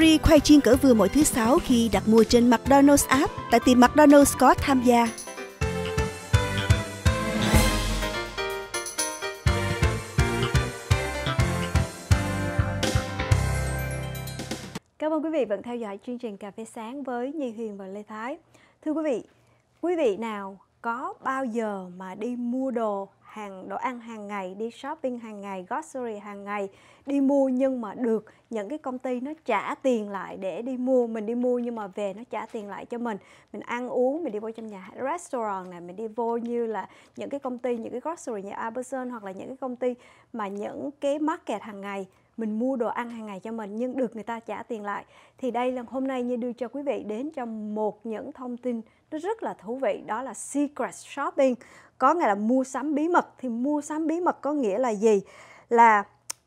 Free khoai chiên cỡ vừa mỗi thứ sáu khi đặt mua trên McDonald's app tại tiệm McDonald's có tham gia. Cảm ơn quý vị vẫn theo dõi chương trình Cà phê sáng với Nhi Huyền và Lê Thái. Thưa quý vị, quý vị nào có bao giờ mà đi mua đồ hàng đồ ăn hàng ngày đi shopping hàng ngày grocery hàng ngày đi mua nhưng mà được những cái công ty nó trả tiền lại để đi mua mình đi mua nhưng mà về nó trả tiền lại cho mình mình ăn uống mình đi vô trong nhà restaurant này mình đi vô như là những cái công ty những cái grocery như Amazon hoặc là những cái công ty mà những cái market hàng ngày mình mua đồ ăn hàng ngày cho mình nhưng được người ta trả tiền lại thì đây là hôm nay như đưa cho quý vị đến cho một những thông tin nó rất là thú vị đó là secret shopping có nghĩa là mua sắm bí mật thì mua sắm bí mật có nghĩa là gì là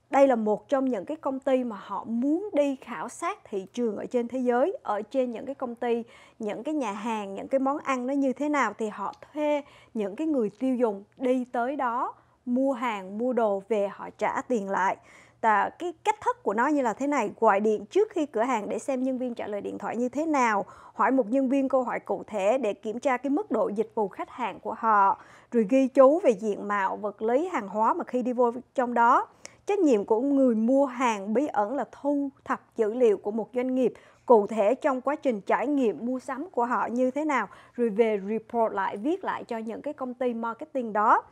đây là một trong những cái công ty mà họ muốn đi khảo sát thị trường ở trên thế giới ở trên những cái công ty những cái nhà hàng những cái món ăn nó như thế nào thì họ thuê những cái người tiêu dùng đi tới đó mua hàng mua đồ về họ trả tiền lại à, cái cách thức của nó như là thế này gọi điện trước khi cửa hàng để xem nhân viên trả lời điện thoại như thế nào hỏi một nhân viên câu hỏi cụ thể để kiểm tra cái mức độ dịch vụ khách hàng của họ rồi ghi chú về diện mạo vật lý hàng hóa mà khi đi vô trong đó trách nhiệm của người mua hàng bí ẩn là thu thập dữ liệu của một doanh nghiệp cụ thể trong quá trình trải nghiệm mua sắm của họ như thế nào rồi về report lại viết lại cho những cái công ty marketing đó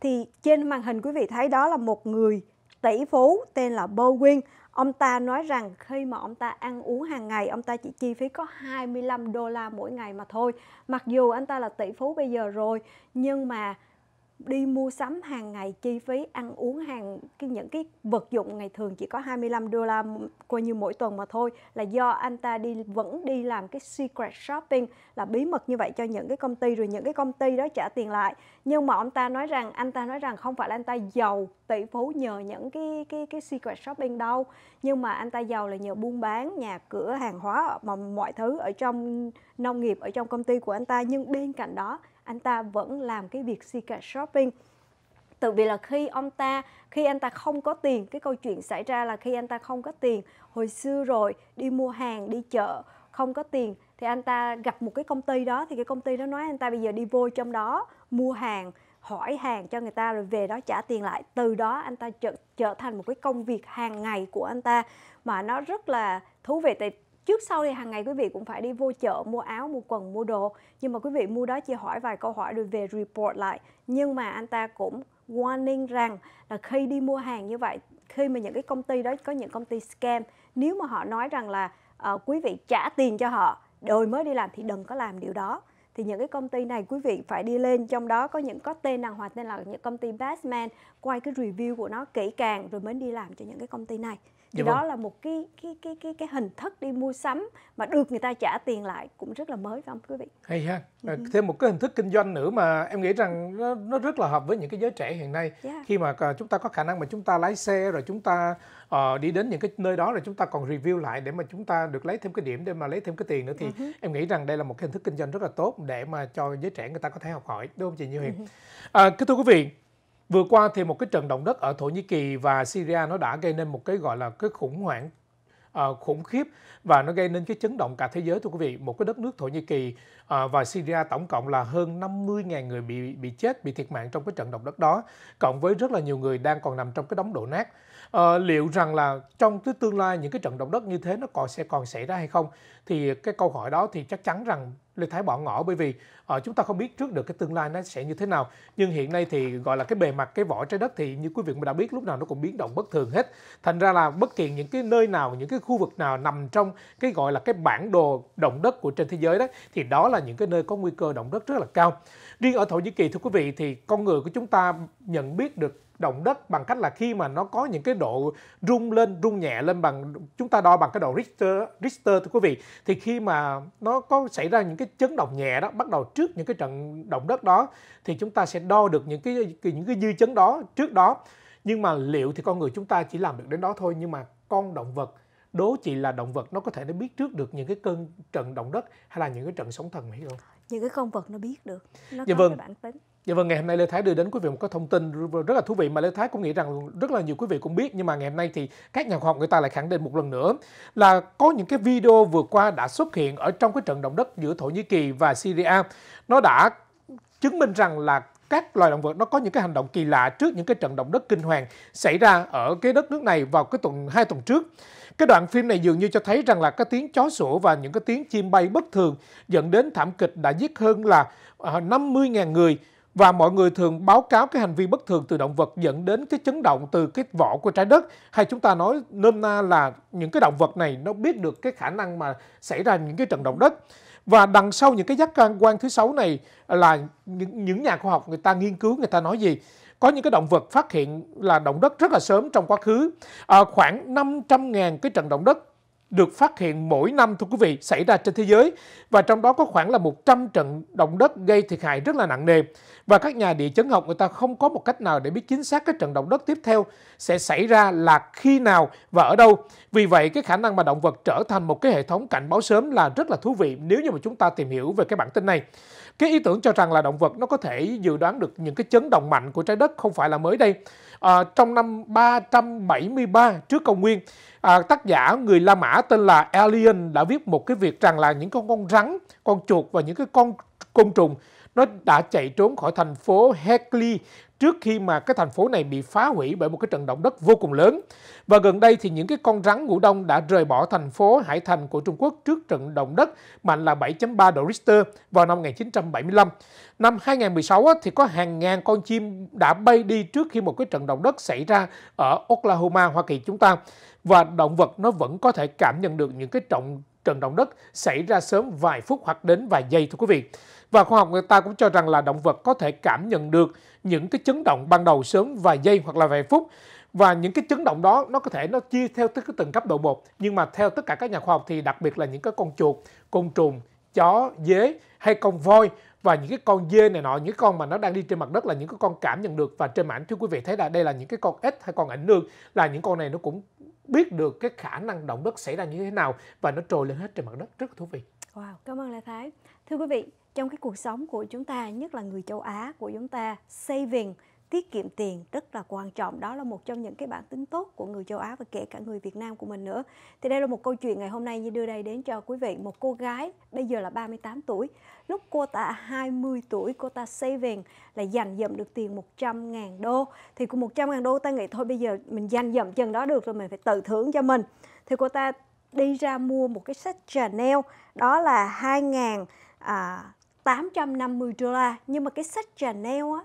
thì trên màn hình quý vị thấy đó là một người tỷ phú tên là Bowen ông ta nói rằng khi mà ông ta ăn uống hàng ngày ông ta chỉ chi phí có 25 đô la mỗi ngày mà thôi mặc dù anh ta là tỷ phú bây giờ rồi nhưng mà đi mua sắm hàng ngày chi phí ăn uống hàng cái những cái vật dụng ngày thường chỉ có 25 đô la coi như mỗi tuần mà thôi là do anh ta đi vẫn đi làm cái secret shopping là bí mật như vậy cho những cái công ty rồi những cái công ty đó trả tiền lại nhưng mà ông ta nói rằng anh ta nói rằng không phải là anh ta giàu tỷ phú nhờ những cái cái cái secret shopping đâu nhưng mà anh ta giàu là nhờ buôn bán nhà cửa hàng hóa mà mọi thứ ở trong nông nghiệp ở trong công ty của anh ta nhưng bên cạnh đó anh ta vẫn làm cái việc secret shopping tự vì là khi ông ta khi anh ta không có tiền cái câu chuyện xảy ra là khi anh ta không có tiền hồi xưa rồi đi mua hàng đi chợ không có tiền thì anh ta gặp một cái công ty đó thì cái công ty đó nói anh ta bây giờ đi vô trong đó mua hàng hỏi hàng cho người ta rồi về đó trả tiền lại từ đó anh ta trở, trở thành một cái công việc hàng ngày của anh ta mà nó rất là thú vị tại trước sau thì hàng ngày quý vị cũng phải đi vô chợ mua áo mua quần mua đồ nhưng mà quý vị mua đó chỉ hỏi vài câu hỏi rồi về report lại nhưng mà anh ta cũng warning rằng là khi đi mua hàng như vậy khi mà những cái công ty đó có những công ty scam nếu mà họ nói rằng là uh, quý vị trả tiền cho họ rồi mới đi làm thì đừng có làm điều đó thì những cái công ty này quý vị phải đi lên trong đó có những có tên đàng hoàng tên là những công ty basement quay cái review của nó kỹ càng rồi mới đi làm cho những cái công ty này thì dạ đó vâng. là một cái cái cái cái cái hình thức đi mua sắm mà được người ta trả tiền lại cũng rất là mới phải không quý vị? Hay ha. Ừ. Thêm một cái hình thức kinh doanh nữa mà em nghĩ rằng nó, nó rất là hợp với những cái giới trẻ hiện nay yeah. Dạ. khi mà à, chúng ta có khả năng mà chúng ta lái xe rồi chúng ta ờ, đi đến những cái nơi đó rồi chúng ta còn review lại để mà chúng ta được lấy thêm cái điểm để mà lấy thêm cái tiền nữa thì uh-huh. em nghĩ rằng đây là một hình thức kinh doanh rất là tốt để mà cho giới trẻ người ta có thể học hỏi đúng không chị Như Huyền? Uh-huh. À, kính thưa quý vị, vừa qua thì một cái trận động đất ở Thổ Nhĩ Kỳ và Syria nó đã gây nên một cái gọi là cái khủng hoảng uh, khủng khiếp và nó gây nên cái chấn động cả thế giới thưa quý vị. Một cái đất nước Thổ Nhĩ Kỳ uh, và Syria tổng cộng là hơn 50.000 người bị bị chết, bị thiệt mạng trong cái trận động đất đó, cộng với rất là nhiều người đang còn nằm trong cái đống đổ nát à, liệu rằng là trong cái tương lai những cái trận động đất như thế nó còn sẽ còn xảy ra hay không thì cái câu hỏi đó thì chắc chắn rằng Lê Thái bỏ ngỏ bởi vì uh, chúng ta không biết trước được cái tương lai nó sẽ như thế nào nhưng hiện nay thì gọi là cái bề mặt cái vỏ trái đất thì như quý vị mình đã biết lúc nào nó cũng biến động bất thường hết thành ra là bất kỳ những cái nơi nào những cái khu vực nào nằm trong cái gọi là cái bản đồ động đất của trên thế giới đó thì đó là những cái nơi có nguy cơ động đất rất là cao riêng ở Thổ Nhĩ Kỳ thưa quý vị thì con người của chúng ta nhận biết được động đất bằng cách là khi mà nó có những cái độ rung lên rung nhẹ lên bằng chúng ta đo bằng cái độ Richter Richter thưa quý vị thì khi mà nó có xảy ra những cái chấn động nhẹ đó bắt đầu trước những cái trận động đất đó thì chúng ta sẽ đo được những cái những cái dư chấn đó trước đó nhưng mà liệu thì con người chúng ta chỉ làm được đến đó thôi nhưng mà con động vật đố chỉ là động vật nó có thể nó biết trước được những cái cơn trận động đất hay là những cái trận sóng thần hay không những cái con vật nó biết được nó dạ có vâng. cái bản tính Dạ vâng, ngày hôm nay Lê Thái đưa đến quý vị một cái thông tin rất là thú vị mà Lê Thái cũng nghĩ rằng rất là nhiều quý vị cũng biết nhưng mà ngày hôm nay thì các nhà khoa học người ta lại khẳng định một lần nữa là có những cái video vừa qua đã xuất hiện ở trong cái trận động đất giữa Thổ Nhĩ Kỳ và Syria. Nó đã chứng minh rằng là các loài động vật nó có những cái hành động kỳ lạ trước những cái trận động đất kinh hoàng xảy ra ở cái đất nước này vào cái tuần hai tuần trước. Cái đoạn phim này dường như cho thấy rằng là cái tiếng chó sủa và những cái tiếng chim bay bất thường dẫn đến thảm kịch đã giết hơn là 50.000 ờ, người và mọi người thường báo cáo cái hành vi bất thường từ động vật dẫn đến cái chấn động từ cái vỏ của trái đất hay chúng ta nói nôm na là những cái động vật này nó biết được cái khả năng mà xảy ra những cái trận động đất và đằng sau những cái giác quan thứ sáu này là những, những nhà khoa học người ta nghiên cứu người ta nói gì có những cái động vật phát hiện là động đất rất là sớm trong quá khứ à, khoảng 500.000 cái trận động đất được phát hiện mỗi năm thưa quý vị xảy ra trên thế giới và trong đó có khoảng là 100 trận động đất gây thiệt hại rất là nặng nề và các nhà địa chấn học người ta không có một cách nào để biết chính xác cái trận động đất tiếp theo sẽ xảy ra là khi nào và ở đâu. Vì vậy cái khả năng mà động vật trở thành một cái hệ thống cảnh báo sớm là rất là thú vị nếu như mà chúng ta tìm hiểu về cái bản tin này. Cái ý tưởng cho rằng là động vật nó có thể dự đoán được những cái chấn động mạnh của trái đất không phải là mới đây à, trong năm 373 trước công nguyên. À, tác giả người La Mã tên là Alien đã viết một cái việc rằng là những con con rắn, con chuột và những cái con côn trùng nó đã chạy trốn khỏi thành phố Hekli trước khi mà cái thành phố này bị phá hủy bởi một cái trận động đất vô cùng lớn. Và gần đây thì những cái con rắn ngủ đông đã rời bỏ thành phố Hải Thành của Trung Quốc trước trận động đất mạnh là 7.3 độ Richter vào năm 1975. Năm 2016 thì có hàng ngàn con chim đã bay đi trước khi một cái trận động đất xảy ra ở Oklahoma, Hoa Kỳ chúng ta. Và động vật nó vẫn có thể cảm nhận được những cái trọng trận động đất xảy ra sớm vài phút hoặc đến vài giây thưa quý vị. Và khoa học người ta cũng cho rằng là động vật có thể cảm nhận được những cái chấn động ban đầu sớm vài giây hoặc là vài phút và những cái chấn động đó nó có thể nó chia theo tức từng cấp độ một nhưng mà theo tất cả các nhà khoa học thì đặc biệt là những cái con chuột côn trùng chó dế hay con voi và những cái con dê này nọ những con mà nó đang đi trên mặt đất là những cái con cảm nhận được và trên ảnh thưa quý vị thấy là đây là những cái con ếch hay con ảnh nương là những con này nó cũng biết được cái khả năng động đất xảy ra như thế nào và nó trồi lên hết trên mặt đất rất thú vị Wow, cảm ơn Lê Thái. Thưa quý vị, trong cái cuộc sống của chúng ta, nhất là người châu Á của chúng ta, saving, tiết kiệm tiền rất là quan trọng đó là một trong những cái bản tính tốt của người châu Á và kể cả người Việt Nam của mình nữa thì đây là một câu chuyện ngày hôm nay như đưa đây đến cho quý vị một cô gái bây giờ là 38 tuổi lúc cô ta 20 tuổi cô ta saving là dành dụm được tiền 100 ngàn đô thì cùng 100 ngàn đô ta nghĩ thôi bây giờ mình dành dụm chừng đó được rồi mình phải tự thưởng cho mình thì cô ta đi ra mua một cái sách Chanel đó là 2 850 à, đô la nhưng mà cái sách Chanel á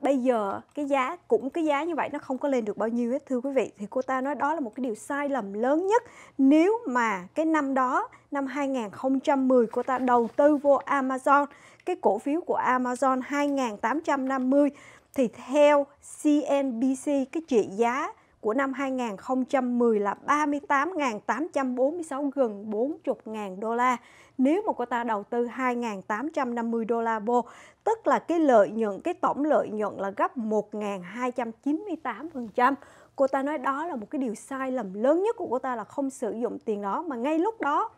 bây giờ cái giá cũng cái giá như vậy nó không có lên được bao nhiêu hết thưa quý vị thì cô ta nói đó là một cái điều sai lầm lớn nhất nếu mà cái năm đó năm 2010 cô ta đầu tư vô Amazon cái cổ phiếu của Amazon 2850 thì theo CNBC cái trị giá của năm 2010 là 38.846 gần 40.000 đô la. Nếu mà cô ta đầu tư 2.850 đô la vô, tức là cái lợi nhuận, cái tổng lợi nhuận là gấp 1.298%. Cô ta nói đó là một cái điều sai lầm lớn nhất của cô ta là không sử dụng tiền đó mà ngay lúc đó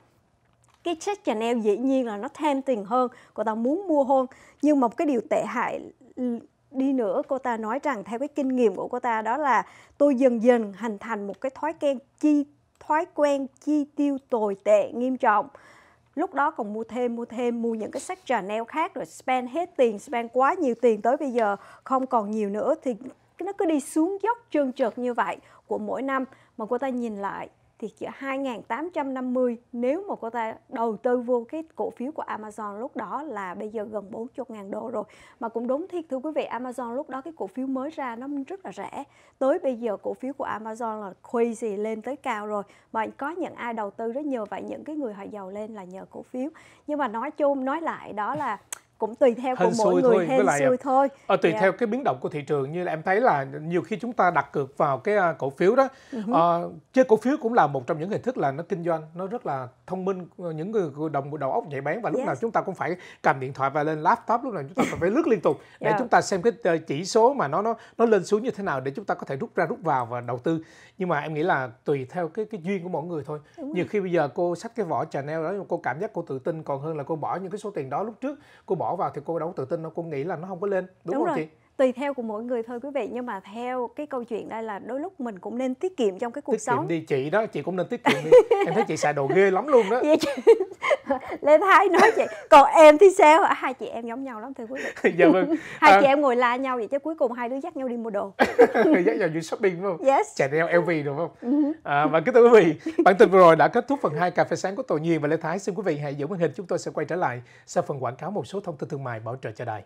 cái check Chanel dĩ nhiên là nó thêm tiền hơn, cô ta muốn mua hơn. Nhưng mà một cái điều tệ hại đi nữa cô ta nói rằng theo cái kinh nghiệm của cô ta đó là tôi dần dần hình thành một cái thói quen chi thói quen chi tiêu tồi tệ nghiêm trọng lúc đó còn mua thêm mua thêm mua những cái sách trà neo khác rồi spend hết tiền spend quá nhiều tiền tới bây giờ không còn nhiều nữa thì nó cứ đi xuống dốc trơn trượt như vậy của mỗi năm mà cô ta nhìn lại thì chỉ 2.850 nếu mà cô ta đầu tư vô cái cổ phiếu của Amazon lúc đó là bây giờ gần 40.000 đô rồi mà cũng đúng thiệt thưa quý vị Amazon lúc đó cái cổ phiếu mới ra nó rất là rẻ tới bây giờ cổ phiếu của Amazon là crazy lên tới cao rồi mà có những ai đầu tư rất nhờ vậy những cái người họ giàu lên là nhờ cổ phiếu nhưng mà nói chung nói lại đó là cũng tùy theo hên của mỗi người thôi, hên với lại, xui thôi à, tùy yeah. Dạ. theo cái biến động của thị trường như là em thấy là nhiều khi chúng ta đặt cược vào cái à, cổ phiếu đó uh-huh. Ừ à, ờ, chơi cổ phiếu cũng là một trong những hình thức là nó kinh doanh nó rất là thông minh ờ, những người đồng đầu óc nhạy bén và lúc yes. Dạ. nào chúng ta cũng phải cầm điện thoại và lên laptop lúc nào chúng ta phải lướt liên tục để yeah. Dạ. chúng ta xem cái chỉ số mà nó nó nó lên xuống như thế nào để chúng ta có thể rút ra rút vào và đầu tư nhưng mà em nghĩ là tùy theo cái cái duyên của mỗi người thôi Đúng nhiều rồi. khi bây giờ cô xách cái vỏ Chanel đó cô cảm giác cô tự tin còn hơn là cô bỏ những cái số tiền đó lúc trước cô bỏ vào thì cô đấu tự tin đâu cô nghĩ là nó không có lên đúng, đúng không rồi. chị tùy theo của mỗi người thôi quý vị nhưng mà theo cái câu chuyện đây là đôi lúc mình cũng nên tiết kiệm trong cái cuộc tiết sống tiết kiệm đi chị đó chị cũng nên tiết kiệm đi em thấy chị xài đồ ghê lắm luôn đó lê thái nói vậy còn em thì sao hai chị em giống nhau lắm thưa quý vị dạ vâng hai à... chị em ngồi la nhau vậy chứ cuối cùng hai đứa dắt nhau đi mua đồ dắt nhau đi shopping đúng không yes Chanel LV đúng không ừ à, và kính thưa quý vị bản tin vừa rồi đã kết thúc phần 2 cà phê sáng của tổ nhiên và lê thái xin quý vị hãy giữ màn hình chúng tôi sẽ quay trở lại sau phần quảng cáo một số thông tin thương mại bảo trợ cho đài